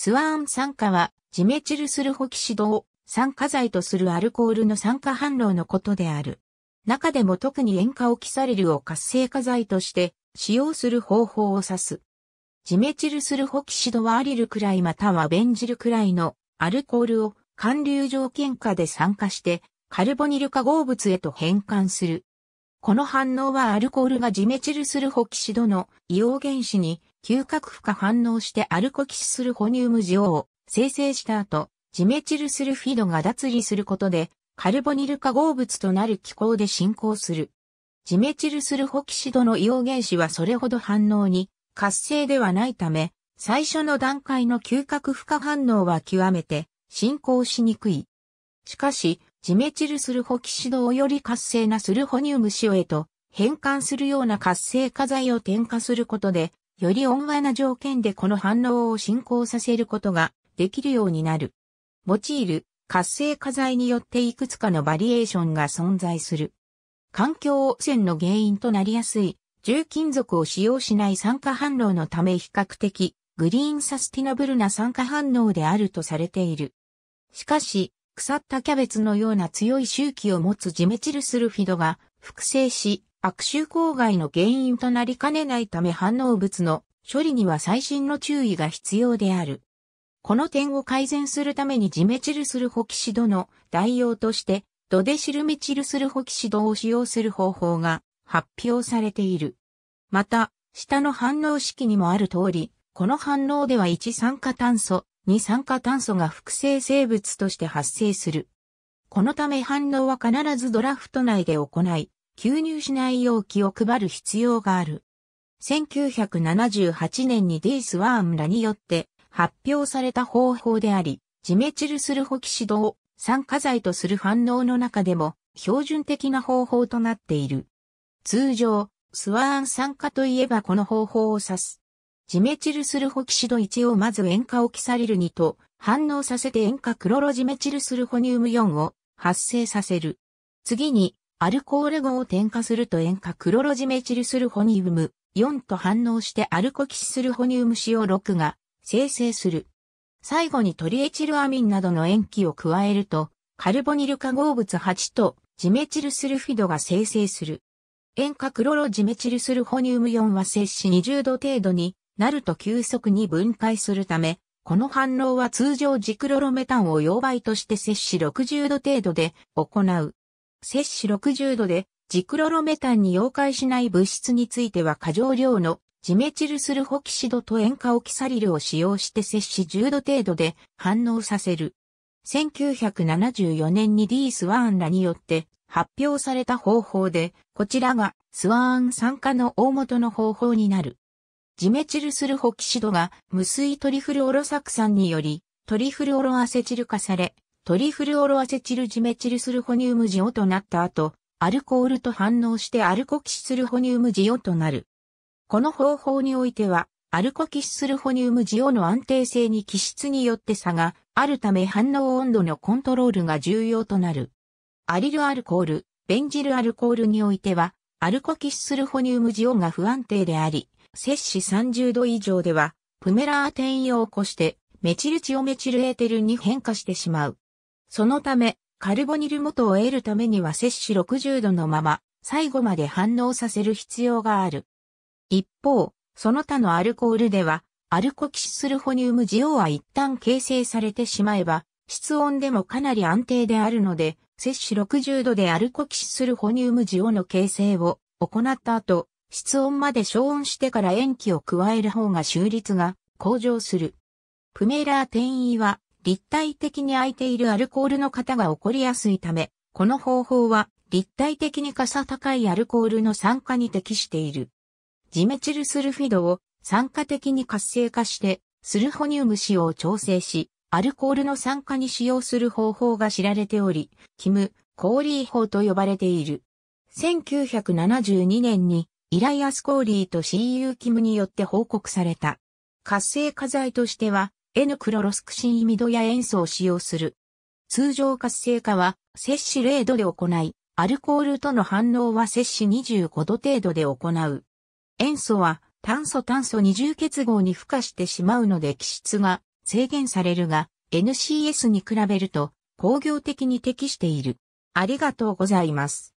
スワーン酸化は、ジメチルスルホキシドを酸化剤とするアルコールの酸化反応のことである。中でも特に塩化オキサリルを活性化剤として使用する方法を指す。ジメチルスルホキシドはアリルくらいまたはベンジルくらいのアルコールを寒流条件下で酸化してカルボニル化合物へと変換するこの反応はアルコールがジメチルスルホキシドの硫黄原子に嗅覚負荷反応してアルコキシスルホニウムジオを生成した後、ジメチルスルフィドが脱離することで、カルボニル化合物となる気候で進行する。ジメチルスルホキシドの硫黄原子はそれほど反応に活性ではないため、最初の段階の嗅覚負荷反応は極めて進行しにくい。しかし、ジメチルスルホキシドをより活性なスルホニウム塩へと変換するような活性化剤を添加することで、より温和な条件でこの反応を進行させることができるようになる。用いる活性化剤によっていくつかのバリエーションが存在する。環境汚染の原因となりやすい重金属を使用しない酸化反応のため比較的グリーンサスティナブルな酸化反応であるとされている。しかし、腐ったキャベツのような強い周期を持つジメチルスルフィドが複製し、悪臭公害の原因となりかねないため反応物の処理には最新の注意が必要である。この点を改善するためにジメチルスルホキシドの代用として、ドデシルメチルスルホキシドを使用する方法が発表されている。また、下の反応式にもある通り、この反応では一酸化炭素、二酸化炭素が複製生物として発生する。このため反応は必ずドラフト内で行い、吸入しない容器を配る必要がある。1978年にデースワームらによって発表された方法であり、ジメチルスルホキシドを酸化剤とする反応の中でも標準的な方法となっている。通常、スワーン酸化といえばこの方法を指す。ジメチルスルホキシド1をまず塩化オキサリル2と反応させて塩化クロロジメチルスルホニウム4を発生させる。次に、アルコール号を添加すると塩化クロロジメチルスルホニウム4と反応してアルコキシスルホニウム CO6 が生成する。最後にトリエチルアミンなどの塩基を加えると、カルボニル化合物8とジメチルスルフィドが生成する。塩化クロロジメチルスルホニウム4は摂氏20度程度になると急速に分解するため、この反応は通常ジクロロメタンを溶媒として摂氏60度程度で行う。摂氏60度でジクロロメタンに溶解しない物質については過剰量のジメチルスルホキシドと塩化オキサリルを使用して摂氏10度程度で反応させる。1974年に D スワーンらによって発表された方法で、こちらがスワーン酸化の大元の方法になる。ジメチルスルホキシドが無水トリフルオロ酢酸によりトリフルオロアセチル化され、トリフルオロアセチルジメチルスルホニウムジオとなった後、アルコールと反応してアルコキシスルホニウムジオとなる。この方法においては、アルコキシスルホニウムジオの安定性に気質によって差があるため反応温度のコントロールが重要となる。アリルアルコール、ベンジルアルコールにおいては、アルコキシスルホニウムジオンが不安定であり、摂氏30度以上では、プメラー転移を起こして、メチルチオメチルエーテルに変化してしまう。そのため、カルボニル元を得るためには摂氏60度のまま、最後まで反応させる必要がある。一方、その他のアルコールでは、アルコキシスルホニウムジオは一旦形成されてしまえば、室温でもかなり安定であるので、摂氏60度でアルコキシするホニウムオの形成を行った後、室温まで消音してから塩基を加える方が収率が向上する。プメラー転移は立体的に空いているアルコールの型が起こりやすいため、この方法は立体的にかさ高いアルコールの酸化に適している。ジメチルスルフィドを酸化的に活性化して、スルホニウム塩を調整し、アルコールの酸化に使用する方法が知られており、キム・コーリー法と呼ばれている。1972年にイライアス・コーリーと CU キムによって報告された。活性化剤としては N クロロスクシンイミドや塩素を使用する。通常活性化は摂取0度で行い、アルコールとの反応は摂取25度程度で行う。塩素は炭素炭素二重結合に付加してしまうので気質が制限されるが、NCS に比べると工業的に適している。ありがとうございます。